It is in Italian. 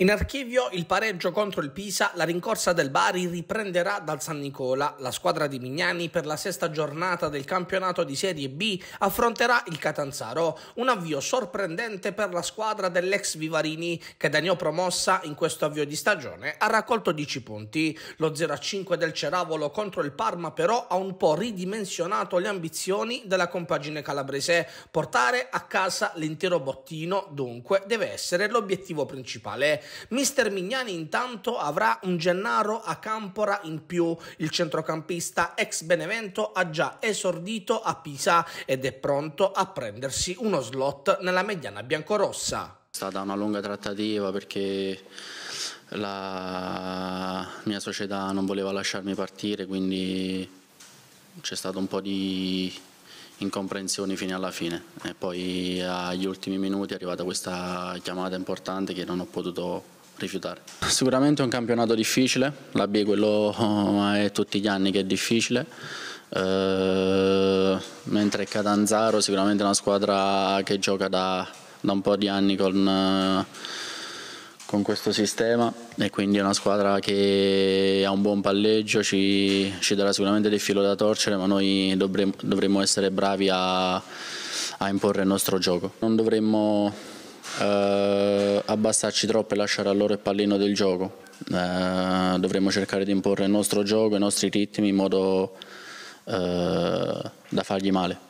In archivio il pareggio contro il Pisa, la rincorsa del Bari riprenderà dal San Nicola. La squadra di Mignani per la sesta giornata del campionato di Serie B affronterà il Catanzaro, un avvio sorprendente per la squadra dell'ex Vivarini che da promossa in questo avvio di stagione ha raccolto 10 punti. Lo 0-5 del Ceravolo contro il Parma però ha un po' ridimensionato le ambizioni della compagine calabrese. Portare a casa l'intero bottino dunque deve essere l'obiettivo principale. Mister Mignani intanto avrà un Gennaro a Campora in più. Il centrocampista ex Benevento ha già esordito a Pisa ed è pronto a prendersi uno slot nella mediana biancorossa. È stata una lunga trattativa perché la mia società non voleva lasciarmi partire, quindi c'è stato un po' di incomprensioni fino alla fine e poi agli ultimi minuti è arrivata questa chiamata importante che non ho potuto rifiutare. Sicuramente è un campionato difficile, la B quello è tutti gli anni che è difficile, eh, mentre Catanzaro sicuramente è una squadra che gioca da, da un po' di anni con... Eh, con questo sistema e quindi è una squadra che ha un buon palleggio, ci, ci darà sicuramente del filo da torcere, ma noi dovremmo, dovremmo essere bravi a, a, imporre il nostro gioco. Non dovremmo eh, abbassarci troppo e lasciare a loro il pallino del gioco, eh, dovremmo cercare di imporre il nostro gioco, i nostri ritmi in modo eh, da fargli male.